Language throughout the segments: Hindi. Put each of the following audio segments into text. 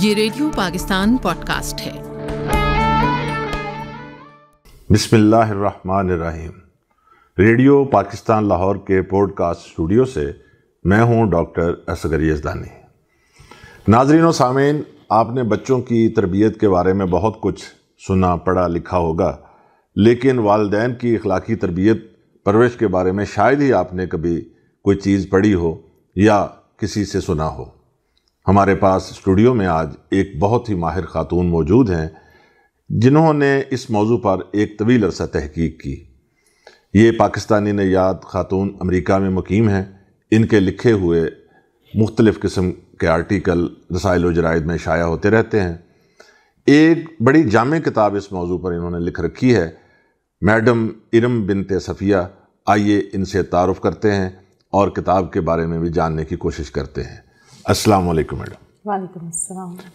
ये रेडियो पाकिस्तान पॉडकास्ट है बिस्मिल्लाहिर्रहमानिर्रहीम रेडियो पाकिस्तान लाहौर के पॉडकास्ट स्टूडियो से मैं हूं डॉक्टर असगर यजदानी नाजरीन सामीन आपने बच्चों की तरबियत के बारे में बहुत कुछ सुना पढ़ा लिखा होगा लेकिन वालदेन की अखलाकी तरबियत परवरिश के बारे में शायद ही आपने कभी कोई चीज़ पढ़ी हो या किसी से सुना हो हमारे पास स्टूडियो में आज एक बहुत ही माहिर खातून मौजूद हैं जिन्होंने इस मौजू पर एक तवील अरसा तहकीक की ये पाकिस्तानी नयात खातून अमेरिका में मुकीम हैं इनके लिखे हुए मुख्तलिफ़ किस्म के आर्टिकल रसायल जराइद में शाया होते रहते हैं एक बड़ी जाम किताब इस मौजू पर इन्होंने लिख रखी है मैडम इरम बिनते सफ़िया आइए इनसे तारफ़ करते हैं और किताब के बारे में भी जानने की कोशिश करते हैं अस्सलाम वालेकुम मैडम वालेकुम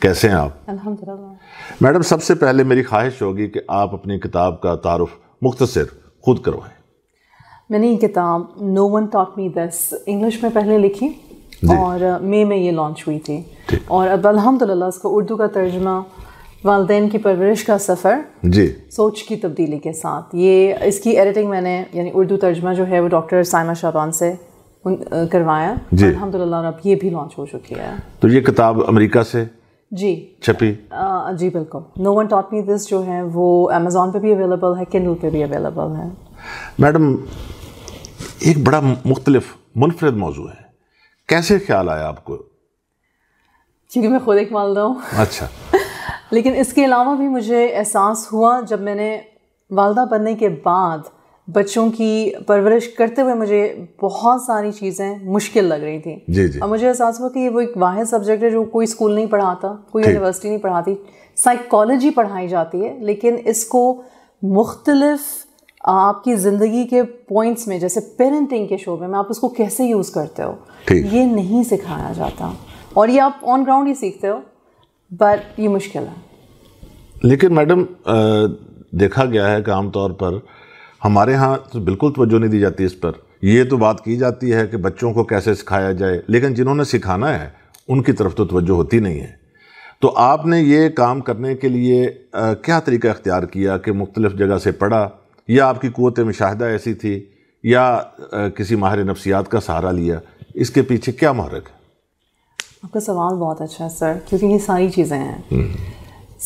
कैसे हैं आप अल्हम्दुलिल्लाह मैडम सबसे पहले मेरी ख्वाहिश होगी कि आप अपनी किताब का तारफ़ मुख्तसर खुद करवाएं मैंने ये किताब नो वन टॉट मी दस इंग्लिश में पहले लिखी और मई uh, में ये लॉन्च हुई थी और अब अल्हम्दुलिल्लाह इसका उर्दू का तर्जमा वालदेन की परवरिश का सफ़र जी सोच की तब्दीली के साथ ये इसकी एडिटिंग मैंने यानी उर्दू तर्जमा जो है वो डॉक्टर साइमा शाबान से करवाया जी अब ये भी लॉन्च हो चुकी है तो ये किताब अमेरिका से जी छपी आ, जी बिल्कुल no one taught me this जो है वो अमेजोन पे भी अवेलेबल है किंडल पे भी अवेलेबल है मैडम एक बड़ा मुख्तलिफ मुनफरद मौजू है कैसे ख्याल आया आपको क्योंकि मैं खुद एक मालदा हूँ अच्छा लेकिन इसके अलावा भी मुझे एहसास हुआ जब मैंने वालदा बनने के बाद बच्चों की परवरिश करते हुए मुझे बहुत सारी चीज़ें मुश्किल लग रही थी जी जी। और मुझे एहसास हुआ कि ये वो एक वाहि सब्जेक्ट है जो कोई स्कूल नहीं पढ़ाता कोई यूनिवर्सिटी नहीं पढ़ाती साइकोलॉजी पढ़ाई जाती है लेकिन इसको मुख्तलफ आपकी ज़िंदगी के पॉइंट्स में जैसे पेरेंटिंग के शोबे में आप उसको कैसे यूज़ करते हो ये नहीं सिखाया जाता और ये आप ऑन ग्राउंड ही सीखते हो बट ये मुश्किल है लेकिन मैडम देखा गया है कि आमतौर पर हमारे यहाँ तो बिल्कुल तवज्जो नहीं दी जाती इस पर ये तो बात की जाती है कि बच्चों को कैसे सिखाया जाए लेकिन जिन्होंने सिखाना है उनकी तरफ तो तवज्जो होती नहीं है तो आपने ये काम करने के लिए आ, क्या तरीका इख्तियार किया कि मुख्तलिफ़ जगह से पढ़ा या आपकी क़वत मुशाहिदा ऐसी थी या आ, किसी माहिर नफ्सियात का सहारा लिया इसके पीछे क्या महरक है आपका सवाल बहुत अच्छा है सर क्योंकि ये सारी चीज़ें हैं हम्म।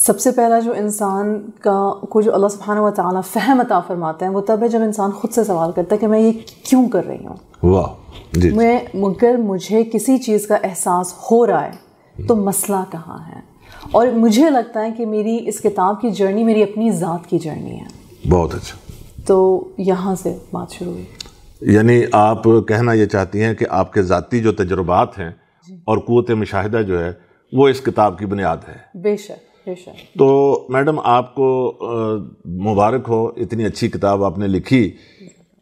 सबसे पहला जो इंसान का को जो अल्लाह सुबहान व ताली फ़हम अता फरमाते हैं वो तब है जब इंसान खुद से सवाल करता है कि मैं ये क्यों कर रही हूँ वाह मैं मगर मुझे किसी चीज़ का एहसास हो रहा है तो मसला कहाँ है और मुझे लगता है कि मेरी इस किताब की जर्नी मेरी अपनी ज़ात की जर्नी है बहुत अच्छा तो यहाँ से बात शुरू हुई यानी आप कहना ये चाहती हैं कि आपके ज़ाती जो तजुर्बात हैं और कुत मुशाहिदा जो है वो इस किताब की बुनियाद है बेशक तो मैडम आपको मुबारक हो इतनी अच्छी किताब आपने लिखी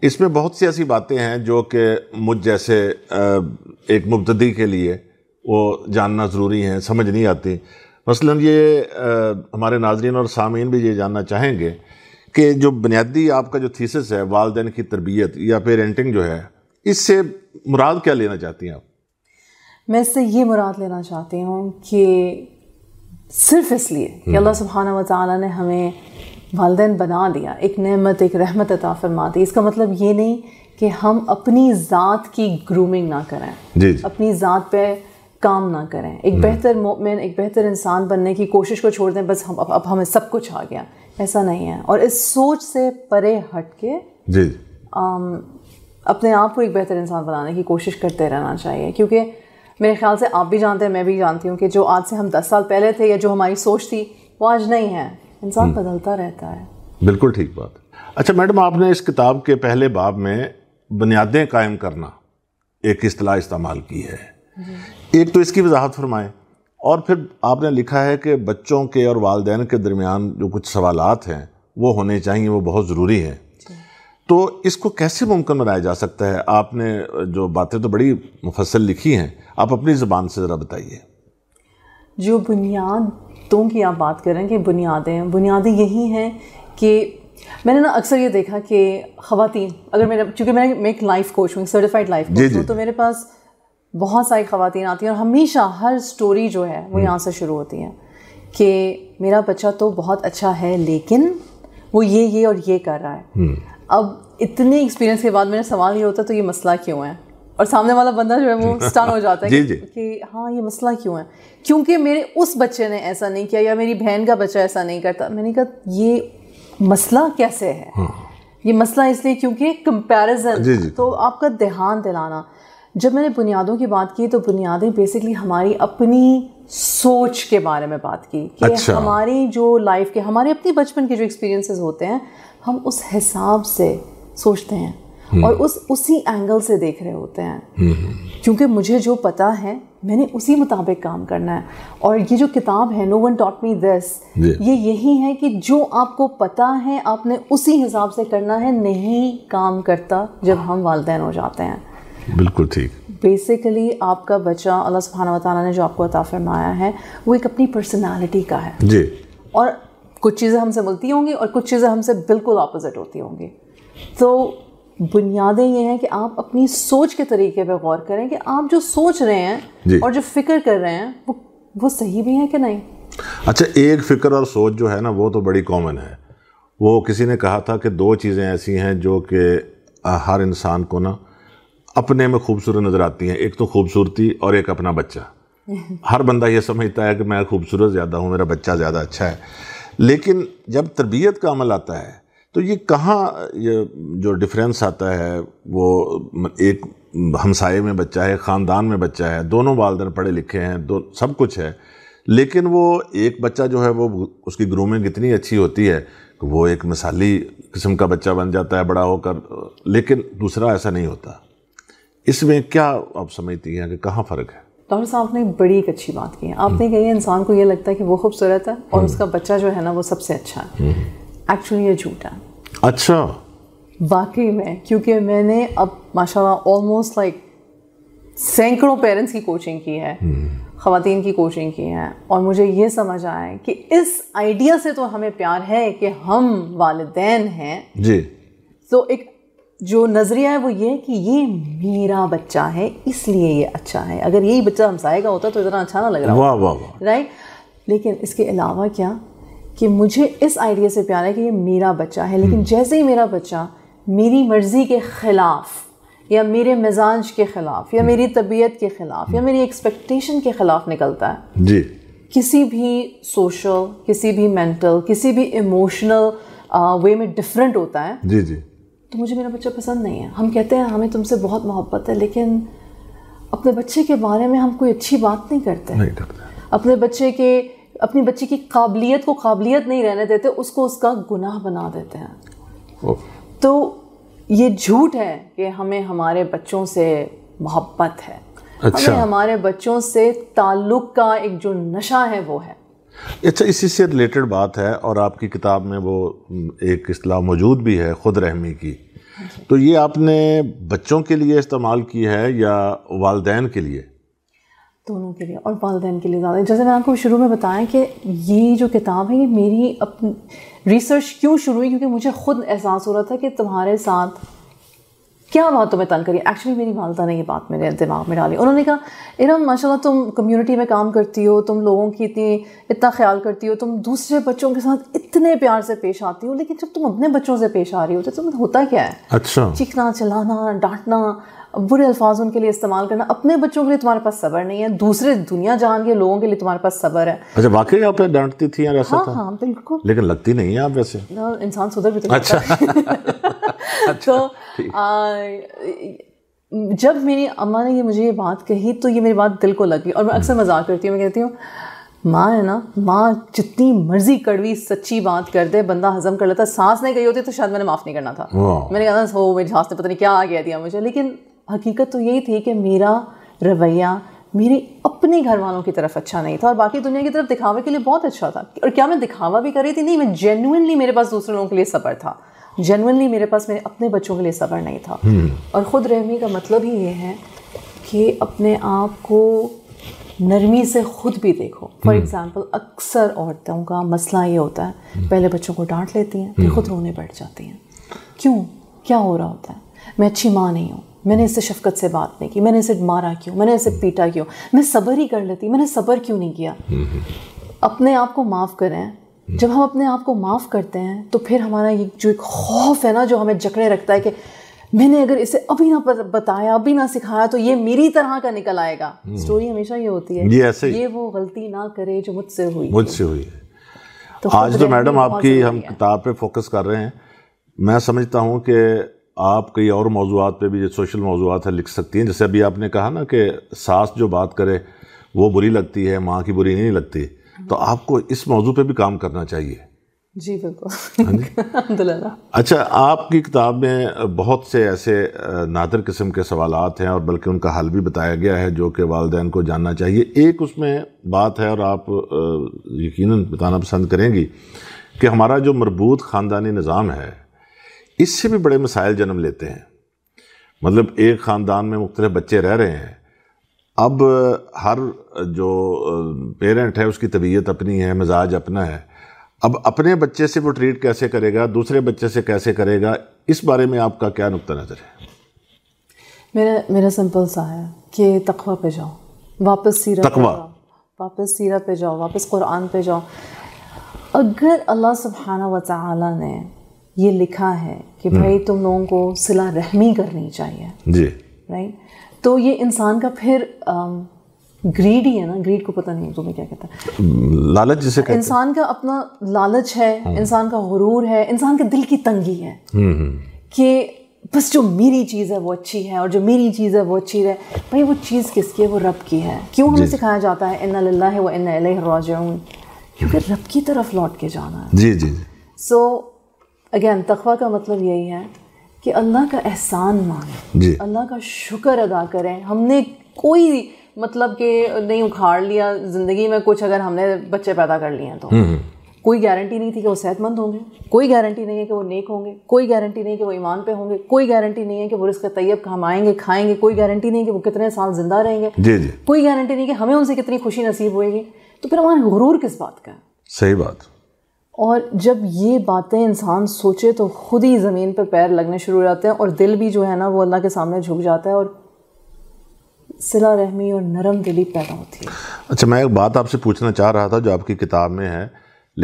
इसमें बहुत सी ऐसी बातें हैं जो कि मुझ जैसे एक मुबतदी के लिए वो जानना ज़रूरी हैं समझ नहीं आती मसलन ये हमारे नाजरन और सामीन भी ये जानना चाहेंगे कि जो बुनियादी आपका जो थीसिस है वालदे की तरबियत या पेरेंटिंग जो है इससे मुराद क्या लेना चाहती हैं आप मैं इससे ये मुराद लेना चाहती हूँ कि सिर्फ इसलिए कि हम्म। अल्लाह सुबहाना व ने हमें वालदे बना दिया एक नमत एक रहमत अता फरमा दी इसका मतलब ये नहीं कि हम अपनी ज़ात की ग्रूमिंग ना करें जी जी। अपनी ज़ात पे काम ना करें एक हम्म। बेहतर मोमिन एक बेहतर इंसान बनने की कोशिश को छोड़ दें बस हम अब, अब हमें सब कुछ आ गया ऐसा नहीं है और इस सोच से परे हट के जी आम, अपने आप को एक बेहतर इंसान बनाने की कोशिश करते रहना चाहिए क्योंकि मेरे ख्याल से आप भी जानते हैं मैं भी जानती हूँ कि जो आज से हम दस साल पहले थे या जो हमारी सोच थी वो आज नहीं है इंसान हम्म। बदलता रहता है बिल्कुल ठीक बात अच्छा मैडम आपने इस किताब के पहले बाब में बुनियादें कायम करना एक असलाह इस्तेमाल की है एक तो इसकी वजाहत फरमाएं और फिर आपने लिखा है कि बच्चों के और वालदेन के दरमियान जो कुछ सवालत हैं वो होने चाहिए वो बहुत ज़रूरी हैं तो इसको कैसे मुमकिन बनाया जा सकता है आपने जो बातें तो बड़ी मुफसल लिखी हैं आप अपनी ज़बान से ज़रा बताइए जो बुनियादों की आप बात करें कि बुनियादें बुनियादें यही हैं कि मैंने ना अक्सर ये देखा कि खातन अगर मेरे चूँकि मैं मैं एक लाइफ कोच हूँ सर्टिफाइड लाइफ कोच हूँ तो मेरे पास बहुत सारी खातन आती हैं और हमेशा हर स्टोरी जो है वो हम्म। यहाँ से शुरू होती है कि मेरा बच्चा तो बहुत अच्छा है लेकिन वो ये ये और ये कर रहा है हम्म। अब इतने एक्सपीरियंस के बाद मैंने सवाल ये होता तो ये मसला क्यों है और सामने वाला बंदा जो है वो स्टन हो जाता है कि, कि हाँ ये मसला क्यों है क्योंकि मेरे उस बच्चे ने ऐसा नहीं किया या मेरी बहन का बच्चा ऐसा नहीं करता मैंने कहा ये मसला कैसे है हाँ। ये मसला इसलिए क्योंकि कंपैरिजन तो आपका ध्यान दिलाना जब मैंने बुनियादों की बात की तो बुनियादें बेसिकली हमारी अपनी सोच के बारे में बात की कि अच्छा। हमारी जो लाइफ के हमारे अपने बचपन के जो एक्सपीरियंसेस होते हैं हम उस हिसाब से सोचते हैं हम्म। और उस उसी एंगल से देख रहे होते हैं हम्म, हम्म। क्योंकि मुझे जो पता है मैंने उसी मुताबिक काम करना है और ये जो किताब है no one taught me this ये यही है कि जो आपको पता है आपने उसी हिसाब से करना है नहीं काम करता जब हम वालदेन हो जाते हैं बिल्कुल ठीक बेसिकली आपका बच्चा अल्लाह सुबहाना वाली ने जो आपको अता फरमाया है वो एक अपनी पर्सनालिटी का है जी और कुछ चीज़ें हमसे मिलती होंगी और कुछ चीज़ें हमसे बिल्कुल अपोजिट होती होंगी तो बुनियादें ये हैं कि आप अपनी सोच के तरीके पर गौर करें कि आप जो सोच रहे हैं और जो फिक्र कर रहे हैं वो वो सही भी है कि नहीं अच्छा एक फिक्र और सोच जो है ना वो तो बड़ी कॉमन है वो किसी ने कहा था कि दो चीज़ें ऐसी हैं जो कि हर इंसान को ना अपने में खूबसूरत नज़र आती हैं एक तो खूबसूरती और एक अपना बच्चा हर बंदा ये समझता है कि मैं खूबसूरत ज़्यादा हूँ मेरा बच्चा ज़्यादा अच्छा है लेकिन जब तरबियत का अमल आता है तो ये कहाँ ये जो डिफरेंस आता है वो एक हमसाए में बच्चा है ख़ानदान में बच्चा है दोनों वालदेन पढ़े लिखे हैं दो सब कुछ है लेकिन वो एक बच्चा जो है वो उसकी ग्रूमिंग इतनी अच्छी होती है कि वो एक मिसाली किस्म का बच्चा बन जाता है बड़ा होकर लेकिन दूसरा ऐसा नहीं होता इसमें क्या आप समझती हैं कि कहाँ फ़र्क है डॉक्टर साहब ने बड़ी एक अच्छी बात की है आपने कही इंसान को ये लगता है कि वो खूबसूरत है और उसका बच्चा जो है ना वो सबसे अच्छा है एक्चुअली हम्म। ये झूठ है अच्छा वाकई में क्योंकि मैंने अब माशाल्लाह ऑलमोस्ट लाइक सैकड़ों पेरेंट्स की कोचिंग की है हम्म। खुतिन की कोचिंग की है और मुझे ये समझ आया कि इस आइडिया से तो हमें प्यार है कि हम वालदेन हैं जी तो एक जो नज़रिया है वो ये है कि ये मेरा बच्चा है इसलिए ये अच्छा है अगर यही बच्चा हमसाए का होता तो इतना अच्छा ना लग रहा वाह वाह राइट लेकिन इसके अलावा क्या कि मुझे इस आइडिया से प्यार है कि ये मेरा बच्चा है लेकिन हम्म। जैसे ही मेरा बच्चा मेरी मर्ज़ी के ख़िलाफ़ या मेरे मिजाज के ख़िलाफ़ या हम्म। मेरी तबीयत के ख़िलाफ़ या हम्म। मेरी एक्सपेक्टेशन के ख़िलाफ़ निकलता है जी किसी भी सोशल किसी भी मेंटल किसी भी इमोशनल वे uh, में डिफरेंट होता है जी जी तो मुझे मेरा बच्चा पसंद नहीं है हम कहते हैं हमें तुमसे बहुत मोहब्बत है लेकिन अपने बच्चे के बारे में हम कोई अच्छी बात नहीं करते नहीं अपने बच्चे के अपनी बच्चे की काबिलियत को काबिलियत नहीं रहने देते उसको उसका गुनाह बना देते हैं तो ये झूठ है कि हमें हमारे बच्चों से मोहब्बत है अच्छा। हमें हमारे बच्चों से ताल्लुक़ का एक जो नशा है वो है अच्छा इसी से रिलेटेड बात है और आपकी किताब में वो एक असलाह मौजूद भी है ख़ुद रहमी की तो ये आपने बच्चों के लिए इस्तेमाल की है या वालदेन के लिए दोनों के लिए और वालदेन के लिए ज़्यादा जैसे मैंने आपको शुरू में बताया कि ये जो किताब है ये मेरी अपनी रिसर्च क्यों शुरू हुई क्योंकि मुझे ख़ुद एहसास हो रहा था कि तुम्हारे साथ क्या बात तुम्हें तो तंग करी एक्चुअली मेरी मालता ने ये बात मेरे दिमाग में डाली उन्होंने कहा इरम माशाल्लाह तुम कम्युनिटी में काम करती हो तुम लोगों की इतनी इतना ख्याल करती हो तुम दूसरे बच्चों के साथ इतने प्यार से पेश आती हो लेकिन जब तुम अपने बच्चों से पेश आ रही हो तो तुम्हें होता क्या है अच्छा चीखना चलाना डांटना बुरे अल्फाज उनके लिए इस्तेमाल करना अपने बच्चों के लिए तुम्हारे पास सबर नहीं है दूसरे दुनिया जान के लोगों के लिए तुम्हारे पास सबर है अच्छा वाकई आप डांटती थी या हाँ, था? हाँ बिल्कुल लेकिन लगती नहीं है आप वैसे इंसान सुधर भी तो अच्छा, अच्छा। तो जब मेरी अम्मा ने ये मुझे ये बात कही तो ये मेरी बात दिल को लगी और मैं अक्सर मजाक करती हूँ मैं कहती हूँ माँ है ना माँ जितनी मर्जी कड़वी सच्ची बात कर दे बंदा हजम कर लेता सांस नहीं गई होती तो शायद मैंने माफ़ नहीं करना था मैंने कहा था हो मेरी सांस ने पता नहीं क्या आ गया दिया मुझे लेकिन हकीकत तो यही थी कि मेरा रवैया मेरे अपने घर वालों की तरफ अच्छा नहीं था और बाकी दुनिया की तरफ दिखावे के लिए बहुत अच्छा था और क्या मैं दिखावा भी कर रही थी नहीं मैं जेनुनली मेरे पास दूसरे लोगों के लिए सफ़र था जनरली मेरे पास मेरे अपने बच्चों के लिए सबर नहीं था हम्म। और ख़ुद रहमी का मतलब ही ये है कि अपने आप को नरमी से ख़ुद भी देखो फॉर एग्ज़ाम्पल हम्म। अक्सर औरतों का मसला ये होता है हम्म। पहले बच्चों को डांट लेती हैं फिर खुद रोने बैठ जाती हैं क्यों क्या हो रहा होता है मैं अच्छी माँ नहीं हूँ मैंने इससे शफकत से बात नहीं की मैंने इसे मारा क्यों मैंने इसे पीटा क्यों मैं सबर ही कर लेती मैंने सबर क्यों नहीं किया अपने आप को माफ़ करें हम्म। जब हम अपने आप को माफ़ करते हैं तो फिर हमारा ये जो एक खौफ है ना जो हमें जकड़े रखता है कि मैंने अगर इसे अभी ना बताया अभी ना सिखाया तो ये मेरी तरह का निकल आएगा स्टोरी हम्म। हमेशा ये होती है ये ऐसे ये वो गलती ना करे जो मुझसे हुई मुझसे हुई है तो आज तो मैडम आपकी हम किताब पे फोकस कर रहे हैं मैं समझता हूँ कि आप कई और मौजूद पे भी जो सोशल मौजूद है लिख सकती हैं जैसे अभी आपने कहा ना कि सास जो बात करे वो बुरी लगती है माँ की बुरी नहीं लगती तो आपको इस मौजू पे भी काम करना चाहिए जी बिल्कुल हाँ अच्छा आपकी किताब में बहुत से ऐसे नादर किस्म के सवाल हैं और बल्कि उनका हल भी बताया गया है जो कि वालदेन को जानना चाहिए एक उसमें बात है और आप यकीनन बताना पसंद करेंगी कि हमारा जो मरबूत ख़ानदानी निज़ाम है इससे भी बड़े मसाइल जन्म लेते हैं मतलब एक ख़ानदान में मुख्तलिफ बच्चे रह रहे हैं अब हर जो पेरेंट है उसकी तबीयत अपनी है मिजाज अपना है अब अपने बच्चे से वो ट्रीट कैसे करेगा दूसरे बच्चे से कैसे करेगा इस बारे में आपका क्या नुक्ता नज़र है मेरा मेरा सिंपल सा है कि तकवा पे जाओ वापस सीरा तकवा वापस सीरा पे जाओ वापस कुरान पे जाओ अगर अल्लाह सुबहाना व ताला ने ये लिखा है कि हम्म। भाई तुम लोगों को सिला रहमी करनी चाहिए जी राइट तो ये इंसान का फिर ग्रीड ही है ना ग्रीड को पता नहीं तुम्हें तो क्या कहता है लालच जिसे कहते इंसान का अपना लालच है हम्म। इंसान का गुरूर है इंसान के दिल की तंगी है हम्म, हम्म। कि बस जो मेरी चीज़ है वो अच्छी है और जो मेरी चीज़ है वो अच्छी है भाई वो चीज़ किसकी है वो रब की है क्यों हमें सिखाया जाता है इन है वो इन राजून क्योंकि रब की तरफ लौट के जाना है जी जी सो अगेन तखवा का मतलब यही है कि अल्लाह का एहसान माने अल्लाह का शुक्र अदा करें हमने कोई मतलब कि नहीं उखाड़ लिया ज़िंदगी में कुछ अगर हमने बच्चे पैदा कर लिए हैं तो हम्म, हम्म। कोई गारंटी नहीं थी कि वो सेहतमंद होंगे कोई गारंटी नहीं है कि वो नेक होंगे कोई गारंटी नहीं है कि वो ईमान पे होंगे कोई गारंटी नहीं है कि वो रिस्क तैयब कमाएंगे खाएंगे कोई गारंटी नहीं है कि वो कितने साल ज़िंदा रहेंगे जी जी कोई गारंटी नहीं कि हमें उनसे कितनी खुशी नसीब होएगी तो फिर हमारा गुरूर किस बात का सही बात और जब ये बातें इंसान सोचे तो ख़ुद ही ज़मीन पर पैर लगने शुरू हो जाते हैं और दिल भी जो है ना वो अल्लाह के सामने झुक जाता है और सिला रहमी और नरम दिली पैदा होती है अच्छा मैं एक बात आपसे पूछना चाह रहा था जो आपकी किताब में है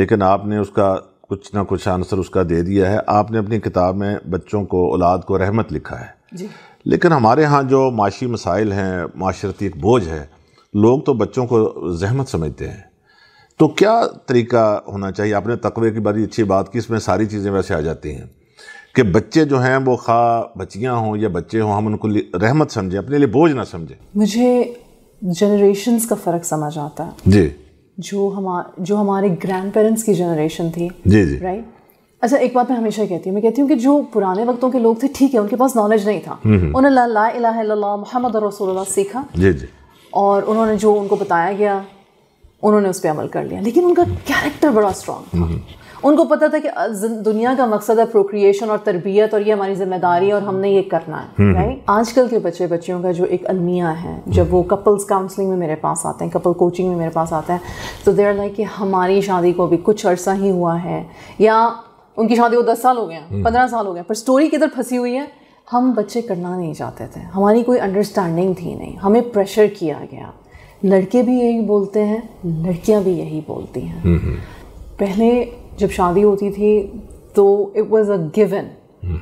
लेकिन आपने उसका कुछ ना कुछ आंसर उसका दे दिया है आपने अपनी किताब में बच्चों को औलाद को रहमत लिखा है जी लेकिन हमारे यहाँ जो माशी मसाइल हैं माशरती एक बोझ है लोग तो बच्चों को जहमत समझते हैं तो क्या तरीका होना चाहिए आपने तकवे की बड़ी अच्छी बात की इसमें सारी चीज़ें वैसे आ जाती हैं कि बच्चे जो हैं वो खा बच्चियाँ हों या बच्चे हों हम उनको रहमत समझें अपने लिए बोझ ना समझें मुझे जनरेशन्स का फ़र्क समझ आता है जी जो हमारे जो हमारे ग्रैंड पेरेंट्स की जनरेशन थी जी जी राइट अच्छा एक बात मैं हमेशा कहती हूँ मैं कहती हूँ कि जो पुराने वक्तों के लोग थे ठीक है उनके पास नॉलेज नहीं था हम्म, हम्म। उन्होंने ला इला मोहम्मद रसोल्ला सीखा जी जी और उन्होंने जो उनको बताया गया उन्होंने उस पर अमल कर लिया लेकिन उनका कैरेक्टर बड़ा स्ट्रांग था हम्म। उनको पता था कि दुनिया का मकसद है प्रोक्रिएशन और तरबियत और ये हमारी जिम्मेदारी और हमने ये करना है राइट हम्म। आजकल के बच्चे बच्चियों का जो एक अलमिया है हम्म। जब वो कपल्स काउंसलिंग में मेरे पास आते हैं कपल कोचिंग में मेरे पास आते हैं तो देर लाइक कि हमारी शादी को भी कुछ अर्सा ही हुआ है या उनकी शादी को दस साल हो हैं पंद्रह साल हो गए पर स्टोरी किधर फंसी हुई है हम बच्चे करना नहीं चाहते थे हमारी कोई अंडरस्टैंडिंग थी नहीं हमें प्रेशर किया गया लड़के भी यही बोलते हैं लड़कियां भी यही बोलती हैं हम्म, हम्म। पहले जब शादी होती थी तो इट वॉज अ गिवन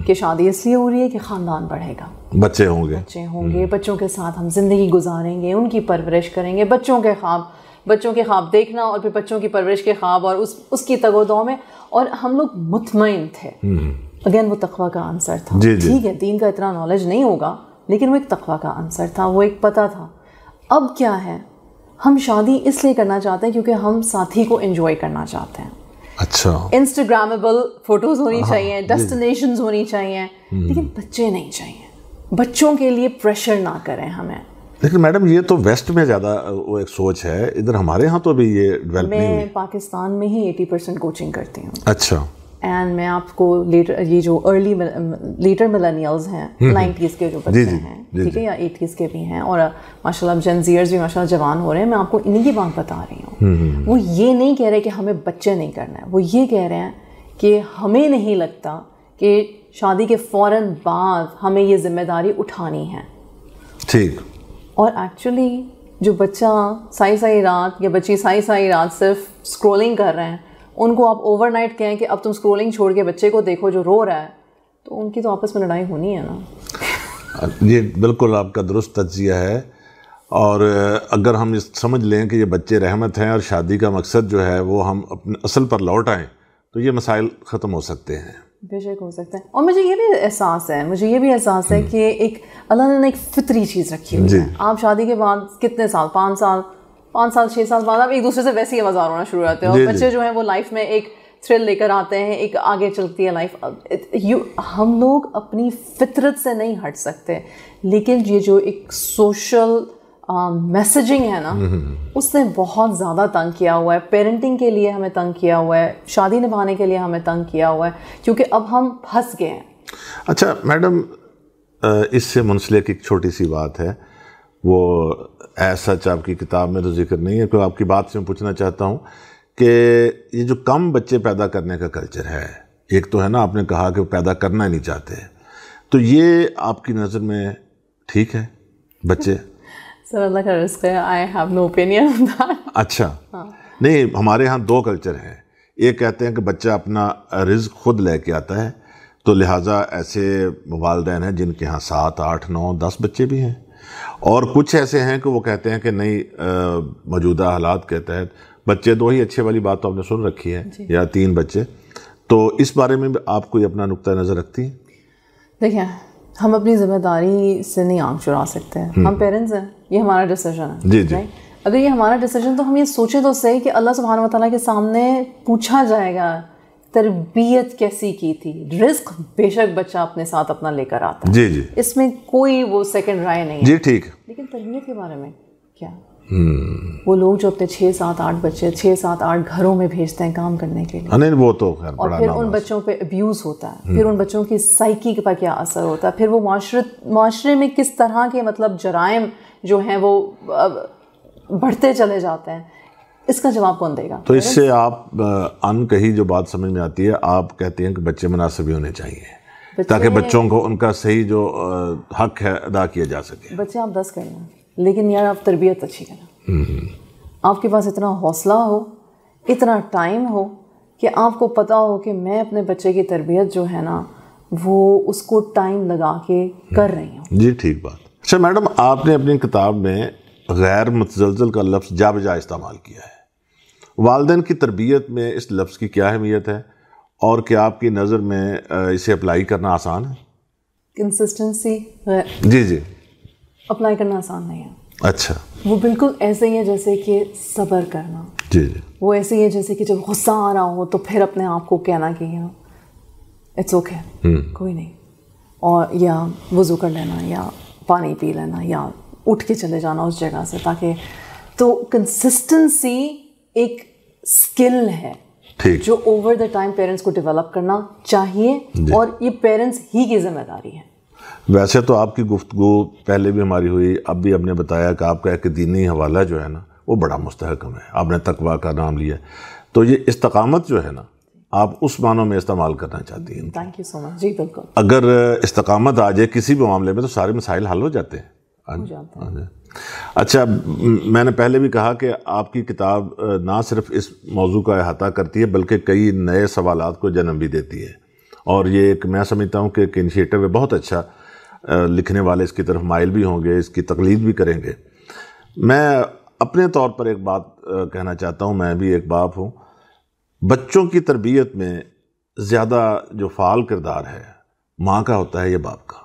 कि शादी इसलिए हो रही है कि ख़ानदान बढ़ेगा बच्चे होंगे बच्चे होंगे हम्म। बच्चों के साथ हम ज़िंदगी गुजारेंगे उनकी परवरिश करेंगे बच्चों के ख्वाब बच्चों के ख्वाब देखना और फिर बच्चों की परवरिश के ख्वाब और उस उसकी तगोदों में और हम लोग मुतमिन थे अगेन वो तकवा का आंसर था ठीक है दीन का इतना नॉलेज नहीं होगा लेकिन वो एक तकवा का आंसर था वो एक पता था अब क्या है हम शादी इसलिए करना चाहते हैं क्योंकि हम साथी को एंजॉय करना चाहते हैं अच्छा इंस्टाग्रामेबल हाँ, फोटोज होनी चाहिए डेस्टिनेशन होनी चाहिए लेकिन बच्चे नहीं चाहिए बच्चों के लिए प्रेशर ना करें हमें लेकिन मैडम ये तो वेस्ट में ज़्यादा वो एक सोच है इधर हमारे यहाँ तो भी ये डेवलप मैं पाकिस्तान में ही 80 परसेंट कोचिंग करती हूँ अच्छा एंड मैं आपको लेटर ये जो अर्ली लेटर मिलानियल्स हैं नाइन्टीज़ हम्म, हम्म। के जो बच्चे हैं ठीक है या एटीज़ के भी हैं और uh, माशाल्लाह जनजियर्स भी माशाल्लाह जवान हो रहे हैं मैं आपको इन्हीं की बात बता रही हूँ हम्म, वो ये नहीं कह रहे कि हमें बच्चे नहीं करना है वो ये कह रहे हैं कि हमें नहीं लगता कि शादी के फ़ौर बाद हमें ये जिम्मेदारी उठानी है ठीक और एक्चुअली जो बच्चा साई साई रात या बच्ची साई साई रात सिर्फ स्क्रोलिंग कर रहे हैं उनको आप ओवरनाइट कहें कि अब तुम स्क्रोलिंग छोड़ के बच्चे को देखो जो रो रहा है तो उनकी तो आपस में लड़ाई होनी है ना ये बिल्कुल आपका दुरुस्त तजिया है और अगर हम समझ लें कि ये बच्चे रहमत हैं और शादी का मकसद जो है वो हम अपने असल पर लौट आएँ तो ये मसाइल ख़त्म हो सकते हैं बेशक हो सकता है और मुझे ये भी एहसास है मुझे ये भी एहसास है हम्म। कि एक अल्लाह ने एक फितरी चीज़ रखी हुई है आप शादी के बाद कितने साल पाँच साल पाँच साल छः साल बाद आप एक दूसरे से वैसे ही आवाज़ होना शुरू होते हैं और बच्चे जो हैं वो लाइफ में एक थ्रिल लेकर आते हैं एक आगे चलती है लाइफ यू हम लोग अपनी फितरत से नहीं हट सकते लेकिन ये जो एक सोशल मैसेजिंग uh, है ना हम्म, हम्म, हम्म। उसने बहुत ज़्यादा तंग किया हुआ है पेरेंटिंग के लिए हमें तंग किया हुआ है शादी निभाने के लिए हमें तंग किया हुआ है क्योंकि अब हम फंस गए हैं अच्छा मैडम इससे मुंसलिक एक छोटी सी बात है वो ऐसा सच आपकी किताब में तो जिक्र नहीं है तो आपकी बात से मैं पूछना चाहता हूँ कि ये जो कम बच्चे पैदा करने का कल्चर है एक तो है ना आपने कहा कि वो पैदा करना ही नहीं चाहते तो ये आपकी नज़र में ठीक है बच्चे सर अल्लाह का अच्छा हाँ. नहीं हमारे यहाँ दो कल्चर हैं एक कहते हैं कि बच्चा अपना रिज्क खुद ले लेके आता है तो लिहाजा ऐसे वालदे हैं जिनके यहाँ सात आठ नौ दस बच्चे भी हैं और कुछ ऐसे हैं कि वो कहते हैं कि नहीं मौजूदा हालात के तहत बच्चे दो ही अच्छे वाली बात तो आपने सुन रखी है या तीन बच्चे तो इस बारे में आप कोई अपना नुकता नज़र रखती हैं देखिए हम अपनी जिम्मेदारी से नहीं आँख चुरा सकते हैं हम्म। हम पेरेंट्स हैं ये हमारा डिसीजन है जी जी अगर ये हमारा डिसीजन तो हम ये सोचें तो सही कि अल्लाह सुबहान तला के सामने पूछा जाएगा तरबियत कैसी की थी रिस्क बेशक बच्चा अपने साथ अपना लेकर आता जी जी इसमें कोई वो सेकंड राय नहीं जी ठीक लेकिन तरबियत के बारे में क्या हम्म। वो लोग जो अपने छः सात आठ बच्चे छः सात आठ घरों में भेजते हैं काम करने के लिए हाँ, नहीं वो तो खैर और फिर उन बच्चों पे अब्यूज़ होता है हम्म। फिर उन बच्चों की साइकी पर क्या असर होता है फिर वो माशरे माशरे में किस तरह के मतलब जराइम जो हैं वो बढ़ते चले जाते हैं इसका जवाब कौन देगा तो इससे आप अनकही जो बात समझ में आती है आप कहती हैं कि बच्चे मुनासिब होने चाहिए ताकि बच्चों को उनका सही जो हक है अदा किया जा सके बच्चे आप दस करना लेकिन यार आप तरबियत अच्छी करना हम्म। आपके पास इतना हौसला हो इतना टाइम हो कि आपको पता हो कि मैं अपने बच्चे की तरबियत जो है ना वो उसको टाइम लगा के कर रही हूँ जी ठीक बात अच्छा मैडम आपने अपनी किताब में गैर मुतजलजल का लफ्ज़ जा बजा इस्तेमाल किया है वालदेन की तरबियत में इस लफ्स की क्या अहमियत है और क्या आपकी नज़र में इसे अप्लाई करना आसान है कंसिस्टेंसी जी जी अप्लाई करना आसान नहीं है अच्छा वो बिल्कुल ऐसे ही है जैसे कि सब्र करना जी जी वो ऐसे ही है जैसे कि जब गुस्सा आ रहा हो तो फिर अपने आप को कहना कि यू इट्स ओके कोई नहीं और या वज़ू कर लेना या पानी पी लेना या उठ के चले जाना उस जगह से ताकि तो कंसिस्टेंसी एक स्किल है जो ओवर द टाइम पेरेंट्स को डेवलप करना चाहिए और ये पेरेंट्स ही की जिम्मेदारी है वैसे तो आपकी गुफ्तु पहले भी हमारी हुई अब भी हमने बताया कि आपका एक दीनी हवाला जो है ना वो बड़ा मुस्तकम है आपने तकवा का नाम लिया तो ये इस्तकामत जो है ना आप उस मानों में इस्तेमाल करना चाहती हैं थैंक यू सो मच जी बिल्कुल अगर इस्तकामत आ जाए किसी भी मामले में तो सारे मसाइल हल हो जाते हैं हाँ हो जाते हैं हाँ अच्छा मैंने पहले भी कहा कि आपकी किताब ना सिर्फ इस मौजू का अहाता करती है बल्कि कई नए सवाल को जन्म भी देती है और ये एक मैं समझता हूँ कि एक इनिशिएटिव है बहुत अच्छा लिखने वाले इसकी तरफ माइल भी होंगे इसकी तकलीद भी करेंगे मैं अपने तौर पर एक बात कहना चाहता हूँ मैं भी एक बाप हूँ बच्चों की तरबियत में ज़्यादा जो फ़ाल किरदार है माँ का होता है या बाप का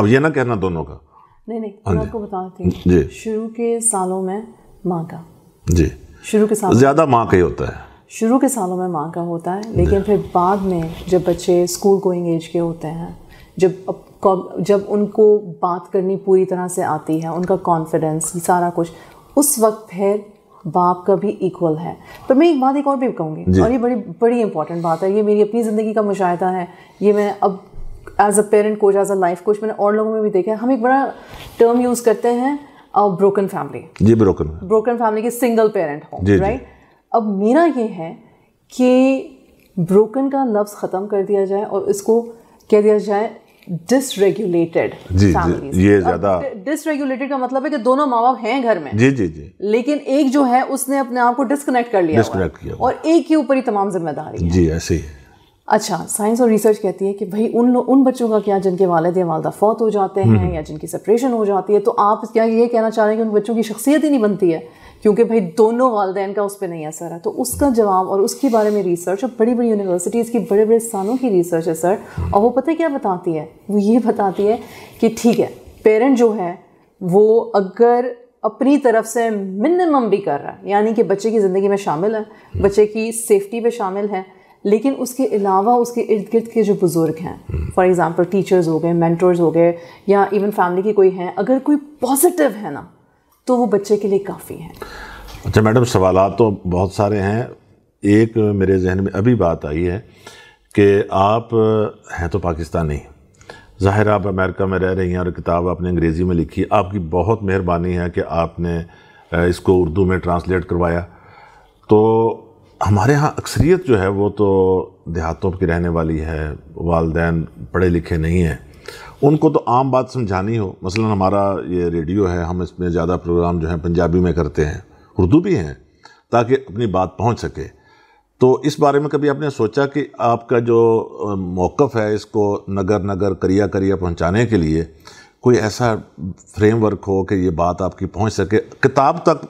अब यह ना कहना दोनों का नहीं नहीं हाँ मैं आपको बताती हूँ शुरू के सालों में माँ का जी शुरू के सालों ज़्यादा माँ का ही होता है शुरू के सालों में माँ का होता है लेकिन फिर बाद में जब बच्चे स्कूल गोइंग एज के होते हैं जब जब उनको बात करनी पूरी तरह से आती है उनका कॉन्फिडेंस सारा कुछ उस वक्त फिर बाप का भी इक्वल है पर तो मैं एक बात एक और भी कहूँगी और ये बड़ी बड़ी इंपॉर्टेंट बात है ये मेरी अपनी ज़िंदगी का मुशाह है ये मैं अब as a parent coach as a life coach मैंने और लोगों में भी देखा है हम एक बड़ा टर्म यूज़ करते हैं ब्रोकन uh, फैमिली जी ब्रोकन ब्रोकन फैमिली की सिंगल पेरेंट हो राइट अब मेरा ये है कि ब्रोकन का लफ्ज़ ख़त्म कर दिया जाए और इसको कह दिया जाए डिसरेगुलेटेड ये ज्यादा डिसरेगुलेटेड का मतलब है कि दोनों माँ बाप हैं घर में जी जी जी लेकिन एक जो है उसने अपने आप को डिस्कनेक्ट कर लिया डिस्कनेक्ट किया और एक के ऊपर ही तमाम जिम्मेदारी जी ऐसे ही अच्छा साइंस और रिसर्च कहती है कि भाई उन लोग उन बच्चों का क्या जिनके वालद या वालदा फौत हो जाते हैं या जिनकी सेपरेशन हो जाती है तो आप क्या ये कहना चाह रहे हैं कि उन बच्चों की शख्सियत ही नहीं बनती है क्योंकि भाई दोनों वालदेन का उस पर नहीं असर है तो उसका जवाब और उसके बारे में रिसर्च और बड़ी बड़ी यूनिवर्सिटीज़ की बड़े बड़े सालों की रिसर्च है सर और वो पता क्या बताती है वो ये बताती है कि ठीक है पेरेंट जो है वो अगर अपनी तरफ से मिनिमम भी कर रहा है यानी कि बच्चे की ज़िंदगी में शामिल है बच्चे की सेफ्टी पे शामिल है लेकिन उसके अलावा उसके इर्द गिर्द के जो बुज़ुर्ग हैं फॉर एग्ज़ाम्पल टीचर्स हो गए मैंटर्स हो गए या इवन फैमिली के कोई हैं अगर कोई पॉजिटिव है ना तो वो बच्चे के लिए काफ़ी हैं अच्छा मैडम सवाल तो बहुत सारे हैं एक मेरे जहन में अभी बात आई है कि आप हैं तो पाकिस्तानी ज़ाहिर आप अमेरिका में रह रही हैं और किताब आपने अंग्रेज़ी में लिखी आपकी बहुत मेहरबानी है कि आपने इसको उर्दू में ट्रांसलेट करवाया तो हमारे यहाँ अक्सरियत जो है वो तो देहातों की रहने वाली है वालदेन पढ़े लिखे नहीं हैं उनको तो आम बात समझानी हो मसलन हमारा ये रेडियो है हम इसमें ज़्यादा प्रोग्राम जो है पंजाबी में करते हैं उर्दू भी हैं ताकि अपनी बात पहुँच सके तो इस बारे में कभी आपने सोचा कि आपका जो मौक़ है इसको नगर नगर करिया करिया पहुँचाने के लिए कोई ऐसा फ्रेमवर्क हो कि ये बात आपकी पहुँच सके किताब तक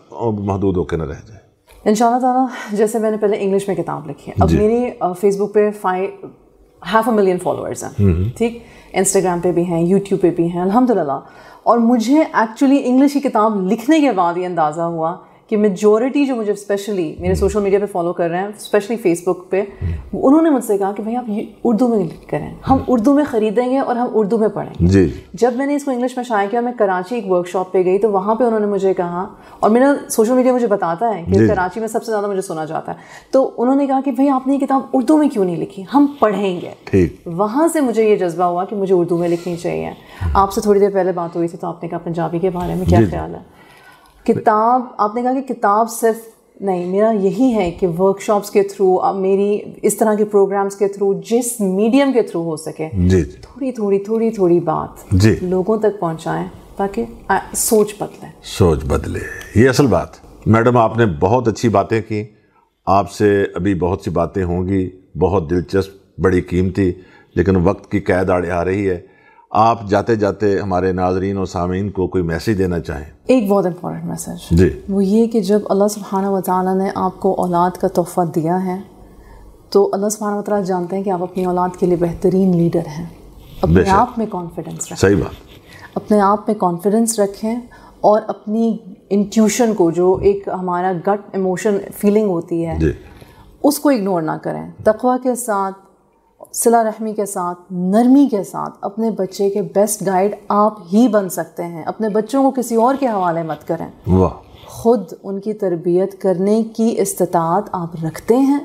महदूद होकर न रह जाए इन ताला जैसे मैंने पहले इंग्लिश में किताब लिखी है अब मेरी फेसबुक पे five half a million followers हैं ठीक इंस्टाग्राम पे भी हैं यूट्यूब पे भी हैं अलहमदिल्ला और मुझे एक्चुअली इंग्लिश की किताब लिखने के बाद ये अंदाज़ा हुआ कि मेजोरिटी जो मुझे स्पेशली मेरे सोशल hmm. मीडिया पे फॉलो कर रहे हैं स्पेशली फेसबुक पे hmm. उन्होंने मुझसे कहा कि भाई आप ये उर्दू में करें हम hmm. उर्दू में ख़रीदेंगे और हम उर्दू में पढ़ेंगे जी जब मैंने इसको इंग्लिश में शाया किया मैं कराची एक वर्कशॉप पे गई तो वहाँ पे उन्होंने मुझे कहा और मेरा सोशल मीडिया मुझे बताता है कि कराची में सबसे ज़्यादा मुझे सुना जाता है तो उन्होंने कहा कि भाई आपने ये किताब उर्दू में क्यों नहीं लिखी हम पढ़ेंगे वहाँ से मुझे ये जज्बा हुआ कि मुझे उर्दू में लिखनी चाहिए आपसे थोड़ी देर पहले बात हुई थी तो आपने कहा पंजाबी के बारे में क्या ख्याल है किताब आपने कहा कि किताब सिर्फ नहीं मेरा यही है कि वर्कशॉप्स के थ्रू मेरी इस तरह के प्रोग्राम्स के थ्रू जिस मीडियम के थ्रू हो सके जी थोड़ी थोड़ी थोड़ी थोड़ी बात जी लोगों तक पहुंचाएं ताकि सोच बदले सोच बदले ये असल बात मैडम आपने बहुत अच्छी बातें की आपसे अभी बहुत सी बातें होंगी बहुत दिलचस्प बड़ी कीमती लेकिन वक्त की कैद आड़े आ रही है आप जाते जाते हमारे नाजरीन और सामीन को कोई मैसेज देना चाहें एक बहुत इम्पोर्टेंट मैसेज जी वो ये कि जब अल्लाह सुबहाना वाली ने आपको औलाद का तोहफ़ा दिया है तो अल्लाह सुबहाना वाली जानते हैं कि आप अपनी औलाद के लिए बेहतरीन लीडर हैं अपने आप में कॉन्फिडेंस रखें सही बात अपने आप में कॉन्फिडेंस रखें और अपनी इंट्यूशन को जो एक हमारा गट इमोशन फीलिंग होती है उसको इग्नोर ना करें तकवा के साथ सिला रहमी के साथ नरमी के साथ अपने बच्चे के बेस्ट गाइड आप ही बन सकते हैं अपने बच्चों को किसी और के हवाले मत करें वाह खुद उनकी तरबियत करने की इस्तात आप रखते हैं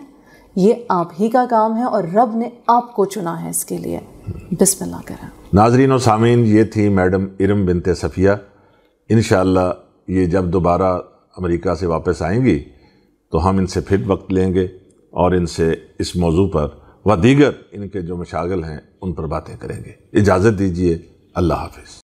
ये आप ही का काम है और रब ने आपको चुना है इसके लिए बिस्मिल्लाह करें नाजरीन और सामीन ये थी मैडम इरम बिनते सफ़िया इन ये जब दोबारा अमेरिका से वापस आएंगी तो हम इनसे फिर वक्त लेंगे और इनसे इस मौजू पर व दीगर इनके जो मशागल हैं उन पर बातें करेंगे इजाज़त दीजिए अल्लाह हाफिज़